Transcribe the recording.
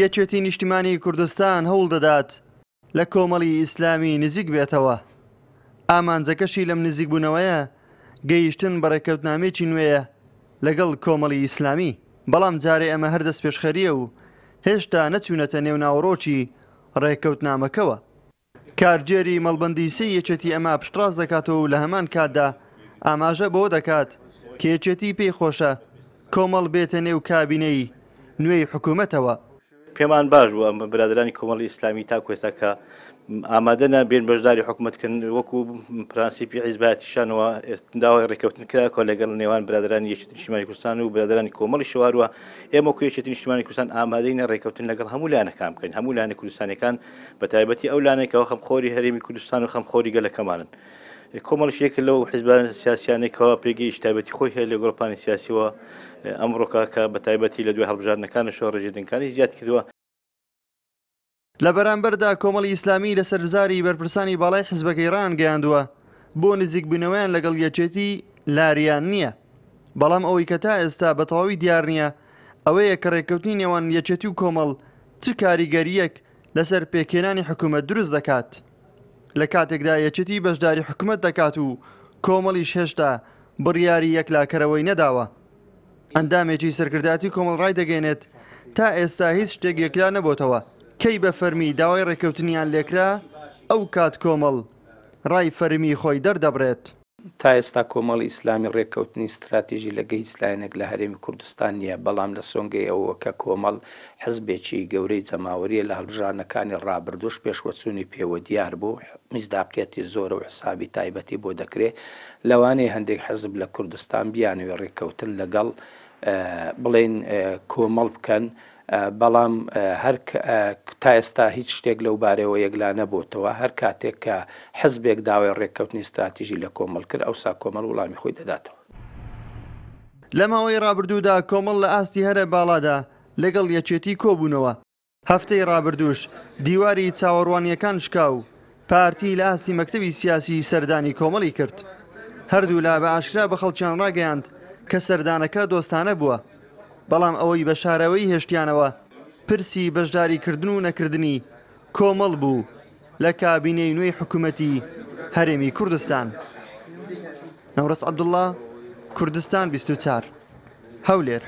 یەکێتی نیشتیمانی کوردستان هەوڵ دەدات لە کۆمەڵی ئیسلامی نزیک بێتەوە ئامانجەکەشی لەم نزیک بوونەوەیە گەیشتن بەڕێکەوتنامێکی نوێیە لەگەڵ کۆمەڵی ئیسلامی بەڵام جارێ ئەمە هەردەست پێشخەریە و هێشتا نەچوونەتە نێو ناوڕۆکی ڕێکەوتنامەکەوە کارجێری مەڵبندیسی یەکێتی ئەمە پشتڕاز دەکاتەوە و لە هەمان کاتدا ئاماژە بۆ دەکات کێچێتی پێی خۆشە کۆمەڵ بێتە نێو کابینەی نوێی حکوومەتەوە پێمان باش بوو ئەمە برادرانی کۆمەڵی ئیسلامی تا کوێستا کە ئامادەە بێن بەشداری حکوومەتکردن وەکو پرانسیپی عیزباتیشانەوە داوای ڕێککەوتن کرا کۆ لەگەڵ نێوان برادرانی یەکێتی شماری کوردستان و برادرانی کۆمەڵی شواروە ئێمە کوێچێتی شماری کوردستان ئامادەینە ڕێککەوتن لەگەڵ هەموو لاەکان بکەین هەموو لاانە کوردستانەکان بە تایبەتی ئەو لاانێکەوە خەمخۆری هەرێمی کوردستان و خەمخۆری گەلەکەمانن. کۆمەڵش یەک لەو حیزبان سیاسیانێکەوە پێگەی شتابەتی خۆی هەیە لە گۆپانی سیاسیەوە ئەمڕۆکاکە بە تایبەتی لە دوێ هەڵبژارنەکانی شۆ ڕژێدنکانی زیاد کردووە لە بەرامبەردا کۆمەڵی ئیسلامی لە سەرزاری بەرپرسانی باڵای حزبەکەیڕان گەیاندووە بۆ نزیک بنەوەیان لەگەڵ یەچێتی لاریان نییە بەڵام ئەوەی کە تا ئێستا بەتەواوی دیار نییە ئەوەیە کە ڕێککەوتنی نێوان یەچێتی و کۆمەڵ چ کاریگەریەک لەسەر پێکێنانی حکوومەت دروست دەکات. لە کاتێکدا یەچەتی بەشداری حکوومەت دەکات و کۆمەڵیش هێشتا بڕیاری یەکلاکەرەوەی نەداوە. ئەندامێکی سەرکرداتی کۆمەڵ ڕای دەگەێنێت تا ئێستا هیچ شتێک یەکلا نەبووتەوە کەی بە فەرمی داوای ڕێککەوتنیان لێکرا ئەو کات کۆمەڵ ڕای فەرمی خۆی دەردەبرێت. تا ئێستا کۆمەڵی ئیسلامی ڕێککەوتنی استراتیژی لەگەی ئیسلاینێک لە هەرێمی کوردستان نییە بەڵام لە سۆنگی ئەوەکە کۆمەڵ حزبێکی گەورەی جەماوەریە لە هەڵژانەکانی ڕابردوش پێشوەچوونی پێوە دیار بوو میزداقیەتی زۆر و حسابی تایبەتی بۆ دەکرێت لەوانەیە هەندێک حەزب لە کوردستان بیانوێ ڕێککەوتن لەگەڵ بڵێن کۆمەڵ بکەن بەڵام هەر تا ئێستا هیچ شتێک لەو بارەوە یەکلا نەبووتەوە هەر کاتێک کە حزبێک داوای ڕێککەوتنی استراتیژی لە کۆمەڵ کرد ئەوسا کۆمەڵ وڵامی خۆی دەداتەوە لە ماوەی ڕابردوودا کۆمەڵ لە ئاستی هەرە باڵادا لەگەڵ یەکێتی کۆبوونەوە هەفتەی ڕابردوش دیواری چاوەڕوانیەکان شکاو پارتی لە ئاستی مەکتبی سیاسی سەردانی کۆمەڵی کرد هەردوو لا بە ئاشکرا بە خەڵکیان ڕاگەیاند کە سەردانەکە دۆستانە بووە بەڵام ئەوەی بە شارەوەی هێشتیانەوە پرسی بەشداریکردن و نەکردنی کۆمەڵ بوو لە کابینەی نوێی حکوومەتی هەرێمی کوردستان. نەورس عەبدوڵڵا کوردستان 24 هەولێر.